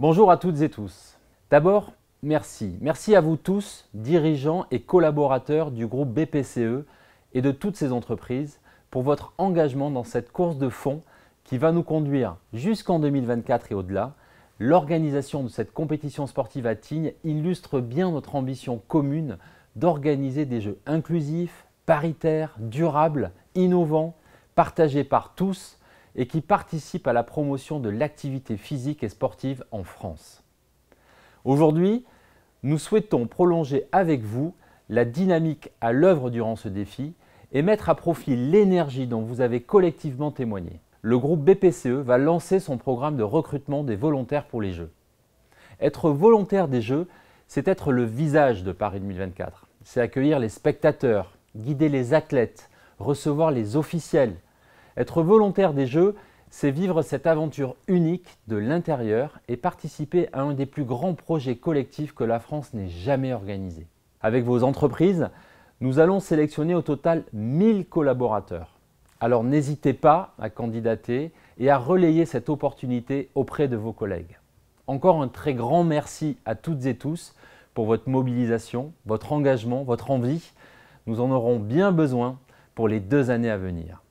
Bonjour à toutes et tous. D'abord, merci. Merci à vous tous, dirigeants et collaborateurs du groupe BPCE et de toutes ces entreprises, pour votre engagement dans cette course de fond qui va nous conduire jusqu'en 2024 et au-delà. L'organisation de cette compétition sportive à Tignes illustre bien notre ambition commune d'organiser des jeux inclusifs, paritaires, durables, innovants, partagés par tous et qui participe à la promotion de l'activité physique et sportive en France. Aujourd'hui, nous souhaitons prolonger avec vous la dynamique à l'œuvre durant ce défi et mettre à profit l'énergie dont vous avez collectivement témoigné. Le groupe BPCE va lancer son programme de recrutement des volontaires pour les Jeux. Être volontaire des Jeux, c'est être le visage de Paris 2024. C'est accueillir les spectateurs, guider les athlètes, recevoir les officiels, être volontaire des Jeux, c'est vivre cette aventure unique de l'intérieur et participer à un des plus grands projets collectifs que la France n'ait jamais organisé. Avec vos entreprises, nous allons sélectionner au total 1000 collaborateurs. Alors n'hésitez pas à candidater et à relayer cette opportunité auprès de vos collègues. Encore un très grand merci à toutes et tous pour votre mobilisation, votre engagement, votre envie. Nous en aurons bien besoin pour les deux années à venir.